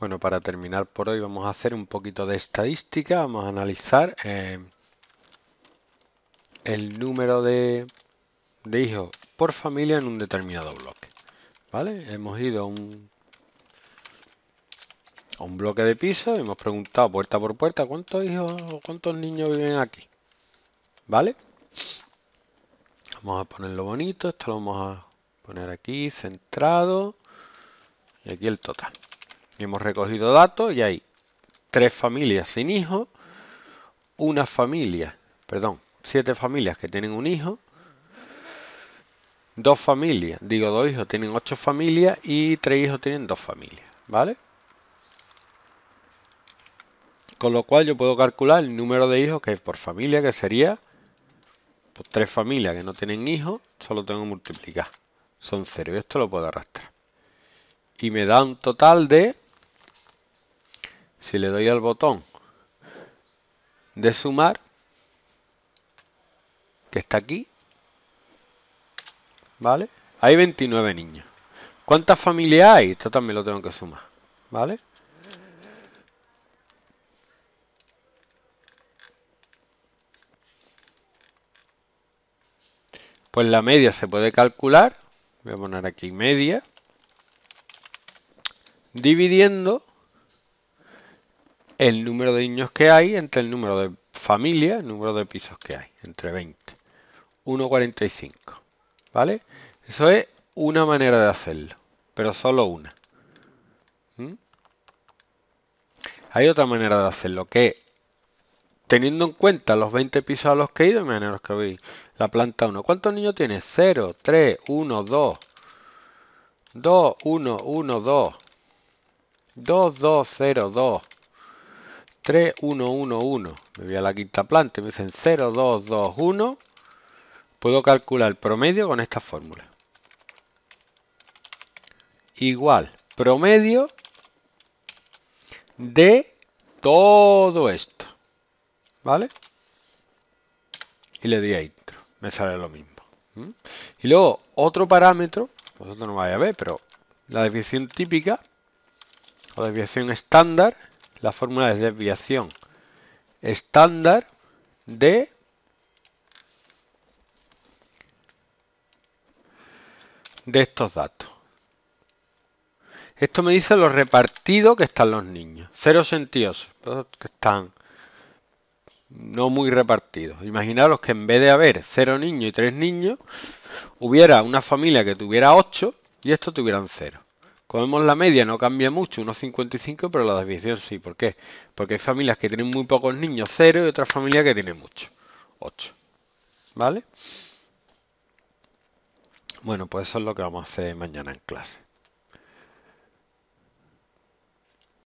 Bueno, para terminar por hoy vamos a hacer un poquito de estadística, vamos a analizar eh, el número de, hijos por familia en un determinado bloque. ¿Vale? Hemos ido a un, bloque de piso y hemos preguntado puerta por puerta cuántos hijos o cuántos niños viven aquí. ¿Vale? Vamos a ponerlo bonito, esto lo vamos a poner aquí centrado y aquí el total hemos recogido datos y hay tres familias sin hijos, una familia, perdón, siete familias que tienen un hijo, dos familias, digo dos hijos tienen ocho familias y tres hijos tienen dos familias, ¿vale? Con lo cual yo puedo calcular el número de hijos que hay por familia, que sería pues, tres familias que no tienen hijos, solo tengo que multiplicar. Son cero y esto lo puedo arrastrar. Y me da un total de si le doy al botón de sumar, que está aquí, ¿vale? Hay 29 niños. ¿Cuántas familias hay? Esto también lo tengo que sumar, ¿vale? Pues la media se puede calcular, voy a poner aquí media, dividiendo el número de niños que hay entre el número de familias, el número de pisos que hay, entre 20. 1,45. ¿Vale? Eso es una manera de hacerlo, pero solo una. ¿Mm? Hay otra manera de hacerlo, que teniendo en cuenta los 20 pisos a los que he ido, me los que voy. La planta 1. ¿Cuántos niños tiene? 0, 3, 1, 2. 2, 1, 1, 2. 2, 2, 0, 2. 3, 1, 1, 1. Me voy a la quinta planta y me dicen 0, 2, 2, 1. Puedo calcular el promedio con esta fórmula. Igual, promedio de todo esto. ¿Vale? Y le doy a intro. Me sale lo mismo. Y luego, otro parámetro, vosotros no vais a ver, pero la desviación típica o desviación estándar la fórmula de desviación estándar de de estos datos. Esto me dice lo repartido que están los niños. Cero sentidos, que están no muy repartidos. Imaginaros que en vez de haber cero niños y tres niños, hubiera una familia que tuviera ocho y estos tuvieran cero vemos la media, no cambia mucho, unos 55, pero la desviación sí. ¿Por qué? Porque hay familias que tienen muy pocos niños, 0, y otras familias que tienen mucho, 8. ¿Vale? Bueno, pues eso es lo que vamos a hacer mañana en clase.